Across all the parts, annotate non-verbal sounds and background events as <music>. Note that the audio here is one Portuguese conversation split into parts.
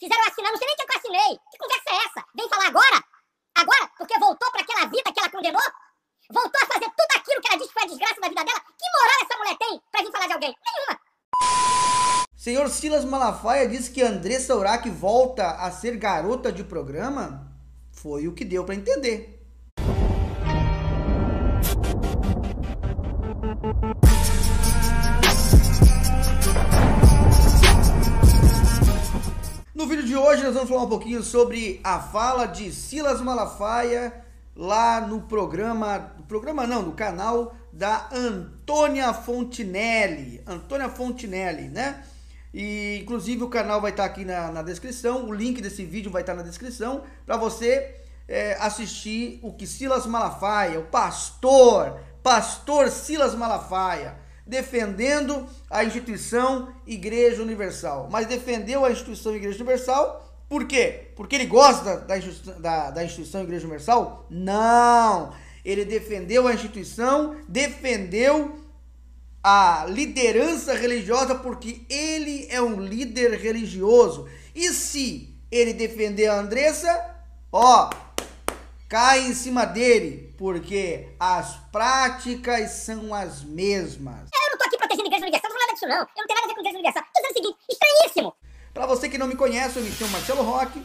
Fizeram assinar, não sei nem quem eu assinei. Que conversa é essa? Vem falar agora? Agora? Porque voltou para aquela vida que ela condenou? Voltou a fazer tudo aquilo que ela disse que foi a desgraça da vida dela? Que moral essa mulher tem para vir falar de alguém? Nenhuma. Senhor Silas Malafaia diz que Andressa Urach volta a ser garota de programa? Foi o que deu para entender. No vídeo de hoje nós vamos falar um pouquinho sobre a fala de Silas Malafaia lá no programa, programa não, no canal da Antônia Fontinelli, Antônia Fontinelli, né? E inclusive o canal vai estar tá aqui na, na, descrição, o link desse vídeo vai estar tá na descrição para você é, assistir o que Silas Malafaia, o pastor, pastor Silas Malafaia defendendo a instituição Igreja Universal. Mas defendeu a instituição Igreja Universal por quê? Porque ele gosta da, da, da instituição Igreja Universal? Não! Ele defendeu a instituição, defendeu a liderança religiosa porque ele é um líder religioso. E se ele defender a Andressa, ó, cai em cima dele, porque as práticas são as mesmas isso, não. Eu não tenho nada a ver com desejo universal. Tô dizendo o seguinte, estranhíssimo. Para você que não me conhece, eu me chamo Marcelo Roque.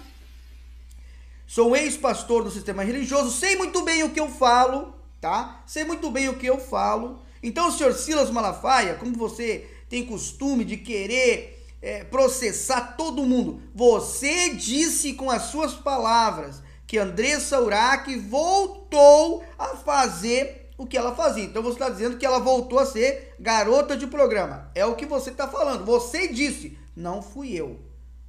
Sou ex-pastor do sistema religioso, sei muito bem o que eu falo, tá? Sei muito bem o que eu falo. Então, senhor Silas Malafaia, como você tem costume de querer é, processar todo mundo, você disse com as suas palavras que Andressa Urac voltou a fazer o que ela fazia. Então você está dizendo que ela voltou a ser garota de programa. É o que você está falando. Você disse. Não fui eu.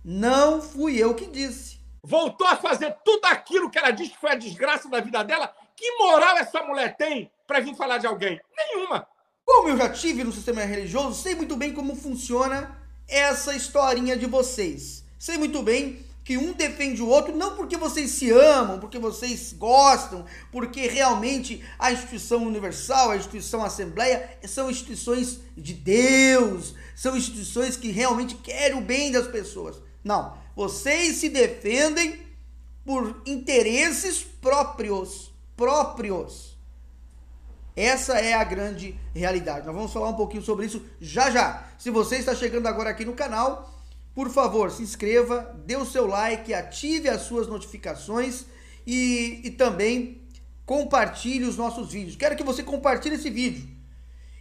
Não fui eu que disse. Voltou a fazer tudo aquilo que ela disse que foi a desgraça da vida dela. Que moral essa mulher tem para vir falar de alguém? Nenhuma. Como eu já tive no sistema religioso, sei muito bem como funciona essa historinha de vocês. Sei muito bem que um defende o outro, não porque vocês se amam, porque vocês gostam, porque realmente a instituição universal, a instituição assembleia, são instituições de Deus, são instituições que realmente querem o bem das pessoas. Não, vocês se defendem por interesses próprios, próprios. Essa é a grande realidade. Nós vamos falar um pouquinho sobre isso já já. Se você está chegando agora aqui no canal, por favor, se inscreva, dê o seu like, ative as suas notificações e, e também compartilhe os nossos vídeos. Quero que você compartilhe esse vídeo.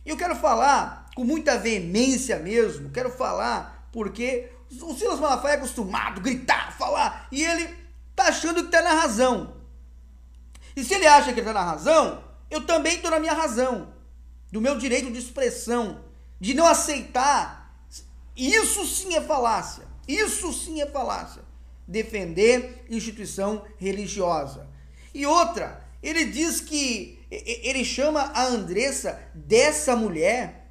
Eu quero falar com muita veemência mesmo, quero falar porque o Silas Malafaia é acostumado a gritar, falar, e ele tá achando que tá na razão. E se ele acha que ele tá na razão, eu também tô na minha razão, do meu direito de expressão, de não aceitar isso sim é falácia. Isso sim é falácia. Defender instituição religiosa. E outra, ele diz que ele chama a Andressa dessa mulher.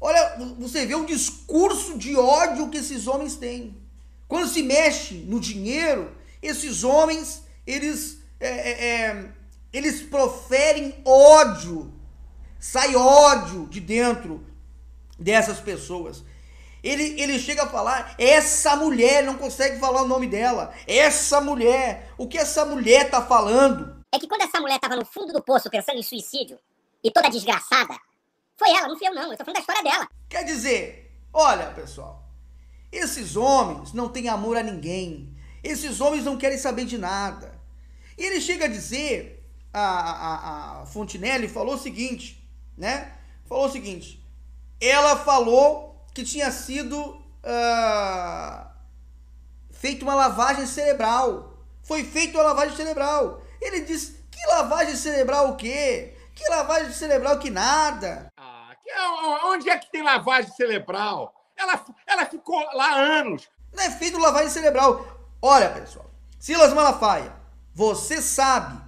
Olha, você vê o discurso de ódio que esses homens têm. Quando se mexe no dinheiro, esses homens eles é, é, é eles proferem ódio, sai ódio de dentro dessas pessoas. Ele, ele chega a falar, essa mulher, não consegue falar o nome dela. Essa mulher, o que essa mulher tá falando? É que quando essa mulher tava no fundo do poço pensando em suicídio, e toda desgraçada, foi ela, não fui eu não, eu tô falando da história dela. Quer dizer, olha pessoal, esses homens não têm amor a ninguém. Esses homens não querem saber de nada. E ele chega a dizer, a, a, a Fontinelli falou o seguinte, né? Falou o seguinte, ela falou que tinha sido uh, feita uma lavagem cerebral. Foi feita uma lavagem cerebral. Ele diz: que lavagem cerebral o quê? Que lavagem cerebral que nada? Ah, que, é onde é que tem lavagem cerebral? Ela, ela ficou lá anos. Não é feito lavagem cerebral. Olha, pessoal, Silas Malafaia, você sabe,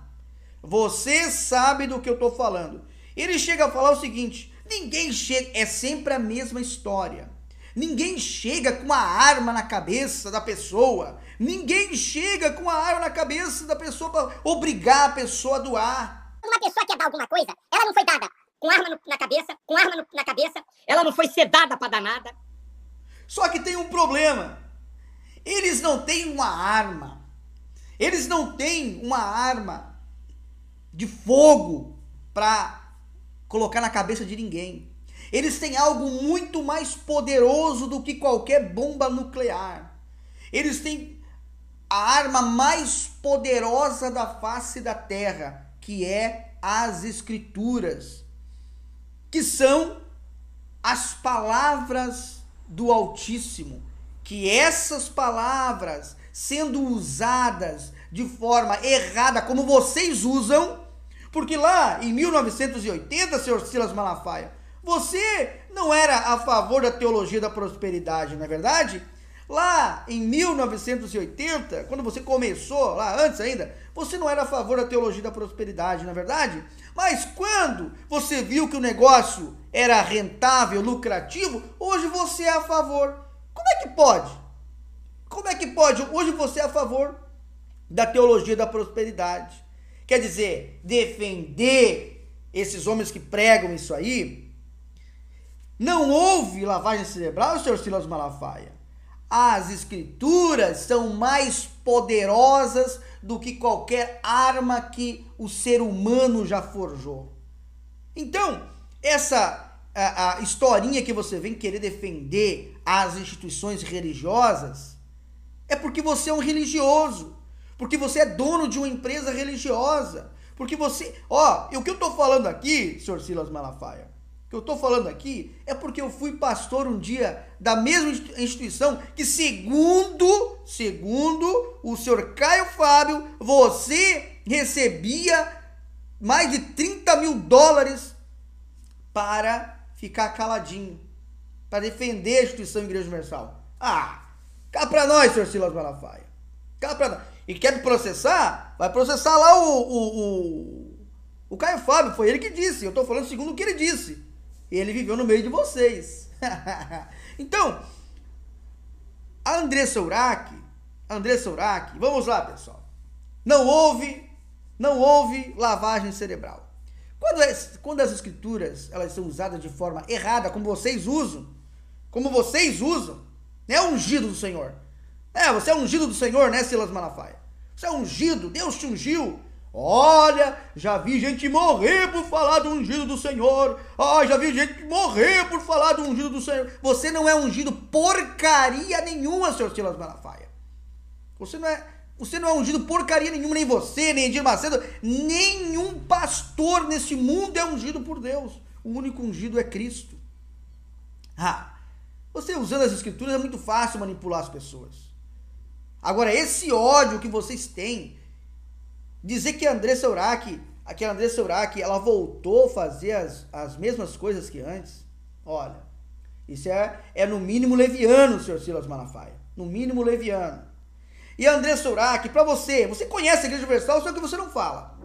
você sabe do que eu estou falando. Ele chega a falar o seguinte: Ninguém chega, é sempre a mesma história. Ninguém chega com a arma na cabeça da pessoa. Ninguém chega com a arma na cabeça da pessoa para obrigar a pessoa a doar. Uma pessoa quer dar alguma coisa, ela não foi dada com arma no, na cabeça, com arma no, na cabeça, ela não foi sedada para dar nada. Só que tem um problema. Eles não têm uma arma. Eles não têm uma arma de fogo para colocar na cabeça de ninguém. Eles têm algo muito mais poderoso do que qualquer bomba nuclear. Eles têm a arma mais poderosa da face da terra, que é as Escrituras, que são as palavras do Altíssimo. Que essas palavras, sendo usadas de forma errada, como vocês usam, porque lá em 1980, senhor Silas Malafaia, você não era a favor da teologia da prosperidade, não é verdade? Lá em 1980, quando você começou, lá antes ainda, você não era a favor da teologia da prosperidade, na é verdade? Mas quando você viu que o negócio era rentável, lucrativo, hoje você é a favor. Como é que pode? Como é que pode? Hoje você é a favor da teologia da prosperidade. Quer dizer, defender esses homens que pregam isso aí. Não houve lavagem cerebral, senhor Silas Malafaia. As escrituras são mais poderosas do que qualquer arma que o ser humano já forjou. Então, essa a, a historinha que você vem querer defender as instituições religiosas é porque você é um religioso. Porque você é dono de uma empresa religiosa. Porque você. Ó, o que eu estou falando aqui, senhor Silas Malafaia, o que eu estou falando aqui é porque eu fui pastor um dia da mesma instituição que, segundo, segundo o senhor Caio Fábio, você recebia mais de 30 mil dólares para ficar caladinho, para defender a instituição Igreja Universal. Ah, cá para nós, senhor Silas Malafaia. Cá para nós e quer processar, vai processar lá o, o, o, o Caio Fábio. Foi ele que disse. Eu estou falando segundo o que ele disse. Ele viveu no meio de vocês. <laughs> então, a Andressa Urach, Andressa Urach, vamos lá, pessoal. Não houve, não houve lavagem cerebral. Quando, as, quando as escrituras elas são usadas de forma errada, como vocês usam, como vocês usam, é ungido do Senhor. É, você é ungido do Senhor, né, Silas Malafaia? Você é ungido, Deus te ungiu. Olha, já vi gente morrer por falar do ungido do Senhor. Ah, já vi gente morrer por falar do ungido do Senhor. Você não é ungido porcaria nenhuma, senhor Silas Malafaia. Você não é, você não é ungido porcaria nenhuma, nem você, nem Edir Macedo, nenhum pastor nesse mundo é ungido por Deus. O único ungido é Cristo. Ah, você usando as escrituras é muito fácil manipular as pessoas. Agora, esse ódio que vocês têm, dizer que a Andressa Urach, que a Andressa Urach, ela voltou a fazer as, as mesmas coisas que antes, olha, isso é, é no mínimo leviano, senhor Silas Malafaia. No mínimo leviano. E a Andressa Urach, para você, você conhece a Igreja Universal, só que você não fala.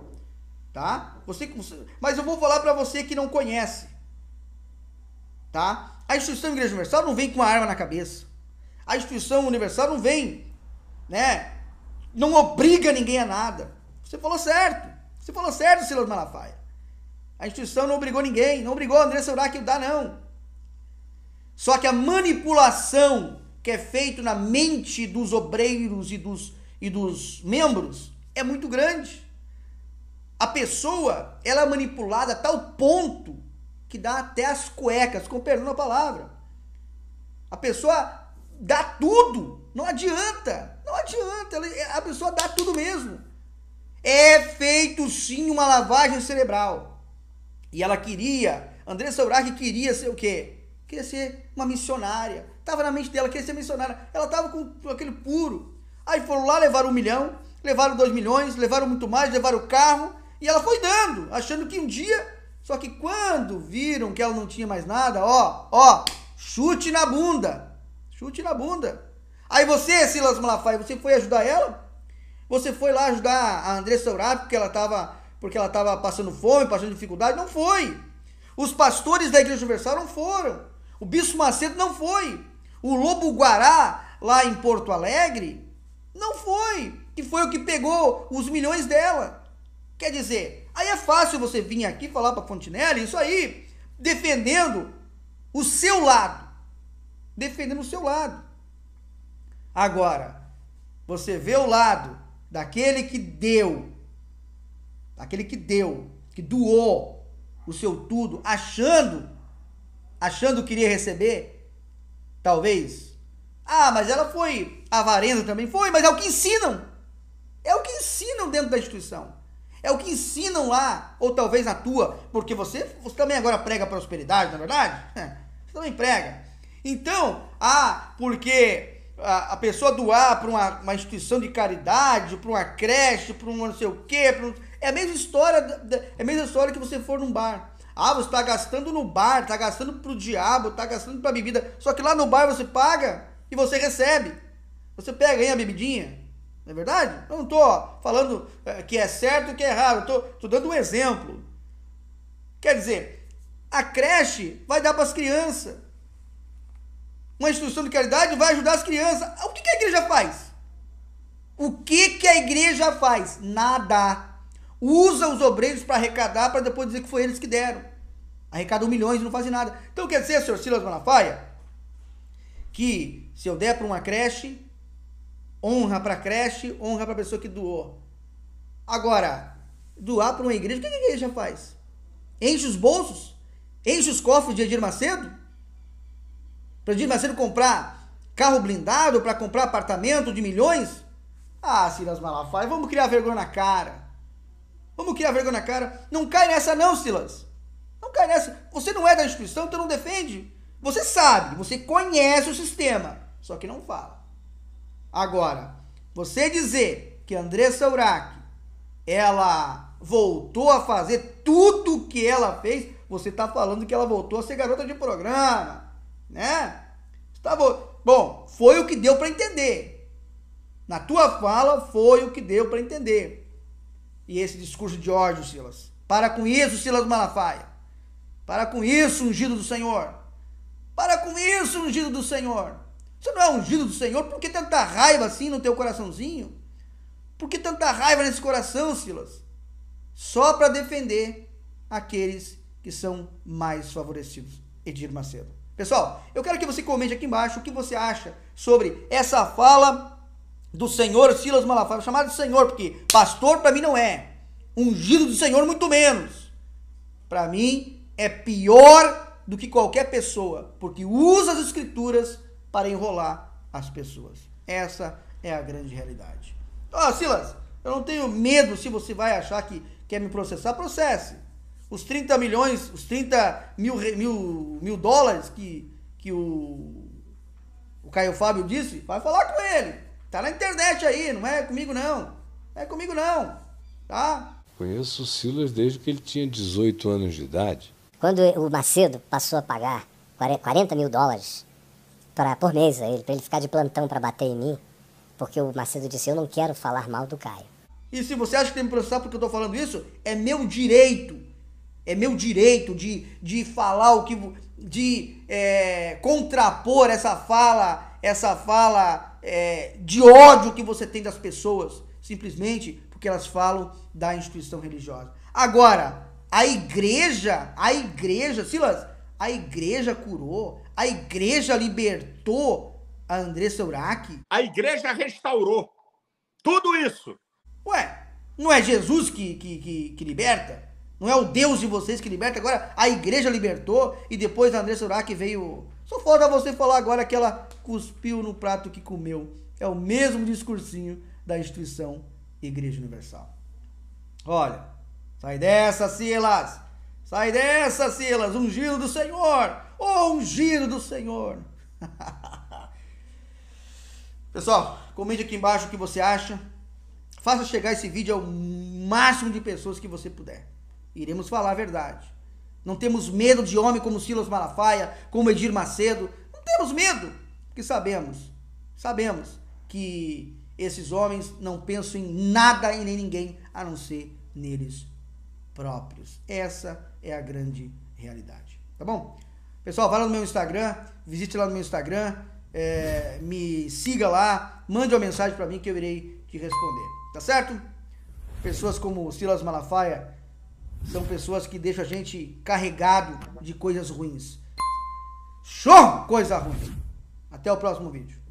Tá? Você, você mas eu vou falar para você que não conhece. Tá? A instituição Igreja Universal não vem com uma arma na cabeça. A instituição universal não vem né? Não obriga ninguém a nada. Você falou certo. Você falou certo, Silas Malafaia. A instituição não obrigou ninguém, não obrigou a Andressa Urach a dar, não. Só que a manipulação que é feita na mente dos obreiros e dos, e dos membros é muito grande. A pessoa, ela é manipulada a tal ponto que dá até as cuecas, com perdão na palavra. A pessoa dá tudo, não adianta adianta, ela, a pessoa dá tudo mesmo. É feito sim uma lavagem cerebral. E ela queria, Andressa Urach queria ser o quê? Queria ser uma missionária. Tava na mente dela, queria ser missionária. Ela tava com aquele puro. Aí foram lá, levaram um milhão, levaram dois milhões, levaram muito mais, levaram o carro. E ela foi dando, achando que um dia. Só que quando viram que ela não tinha mais nada, ó, ó, chute na bunda. Chute na bunda. Aí você, Silas Malafaia, você foi ajudar ela? Você foi lá ajudar a Andressa Urab porque ela estava porque ela estava passando fome, passando dificuldade? Não foi. Os pastores da Igreja Universal não foram. O Bispo Macedo não foi. O Lobo Guará, lá em Porto Alegre, não foi. Que foi o que pegou os milhões dela. Quer dizer, aí é fácil você vir aqui falar para Fontenelle isso aí, defendendo o seu lado. Defendendo o seu lado. Agora, você vê o lado daquele que deu, daquele que deu, que doou o seu tudo, achando, achando que iria receber, talvez. Ah, mas ela foi avarenta também foi, mas é o que ensinam. É o que ensinam dentro da instituição. É o que ensinam lá, ou talvez na tua, porque você, você também agora prega prosperidade, na é verdade? <laughs> você também prega. Então, ah, porque a, pessoa doar para uma, uma, instituição de caridade, para uma creche, para um não sei o quê. Um, é a mesma história, é a mesma história que você for num bar. Ah, você está gastando no bar, está gastando para o diabo, está gastando para bebida. Só que lá no bar você paga e você recebe. Você pega aí a bebidinha. Não é verdade? Eu não estou falando é, que é certo ou que é errado. Estou dando um exemplo. Quer dizer, a creche vai dar para as crianças uma instituição de caridade vai ajudar as crianças. O que, que a igreja faz? O que, que a igreja faz? Nada. Usa os obreiros para arrecadar, para depois dizer que foi eles que deram. Arrecadam milhões e não fazem nada. Então quer dizer, senhor Silas Malafaia, que se eu der para uma creche, honra para a creche, honra para a pessoa que doou. Agora, doar para uma igreja, o que a igreja faz? Enche os bolsos? Enche os cofres de Edir Macedo? Para Edir Macedo comprar carro blindado, para comprar apartamento de milhões? Ah, Silas Malafaia, vamos criar vergonha na cara. Vamos criar vergonha na cara. Não cai nessa não, Silas. Não cai nessa. Você não é da instituição, então não defende. Você sabe, você conhece o sistema, só que não fala. Agora, você dizer que Andressa Urac ela voltou a fazer tudo o que ela fez, você está falando que ela voltou a ser garota de programa né? Tá bom. Bom, foi o que deu para entender. Na tua fala foi o que deu para entender. E esse discurso de ódio, Silas. Para com isso, Silas Malafaia. Para com isso, ungido do Senhor. Para com isso, ungido do Senhor. Você não é ungido do Senhor? Por que tanta raiva assim no teu coraçãozinho? Por que tanta raiva nesse coração, Silas? Só para defender aqueles que são mais favorecidos. Edir Macedo. Pessoal, eu quero que você comente aqui embaixo o que você acha sobre essa fala do senhor Silas Malafaia, chamado de senhor, porque pastor para mim não é, ungido do senhor muito menos. Para mim é pior do que qualquer pessoa, porque usa as escrituras para enrolar as pessoas. Essa é a grande realidade. Ó, oh, Silas, eu não tenho medo se você vai achar que quer me processar, processe os 30 milhões, os 30 mil, mil, mil dólares que, que o, o Caio Fábio disse, vai falar com ele. Tá na internet aí, não é comigo não. Não é comigo não, tá? Conheço o Silas desde que ele tinha 18 anos de idade. Quando o Macedo passou a pagar 40 mil dólares pra, por mês a ele, pra ele ficar de plantão para bater em mim, porque o Macedo disse, eu não quero falar mal do Caio. E se você acha que tem que me processar porque eu tô falando isso, é meu direito. É meu direito de, de falar o que. de é, contrapor essa fala, essa fala é, de ódio que você tem das pessoas, simplesmente porque elas falam da instituição religiosa. Agora, a igreja, a igreja, Silas, a igreja curou, a igreja libertou a Andressa Uraki A igreja restaurou tudo isso. Ué, não é Jesus que, que, que, que liberta? Não é o Deus de vocês que liberta, agora a igreja libertou e depois a Andressa Urach veio. Só falta você falar agora que ela cuspiu no prato que comeu. É o mesmo discursinho da instituição Igreja Universal. Olha, sai dessa, Silas! Sai dessa, Silas! Um giro do Senhor! Oh, um giro do Senhor! <laughs> Pessoal, comente aqui embaixo o que você acha. Faça chegar esse vídeo ao máximo de pessoas que você puder. Iremos falar a verdade. Não temos medo de homem como Silas Malafaia, como Edir Macedo. Não temos medo, porque sabemos, sabemos que esses homens não pensam em nada e nem ninguém a não ser neles próprios. Essa é a grande realidade, tá bom? Pessoal, vá lá no meu Instagram, visite lá no meu Instagram, é, me siga lá, mande uma mensagem para mim que eu irei te responder, tá certo? Pessoas como Silas Malafaia são pessoas que deixam a gente carregado de coisas ruins. Show! Coisa ruim. Até o próximo vídeo.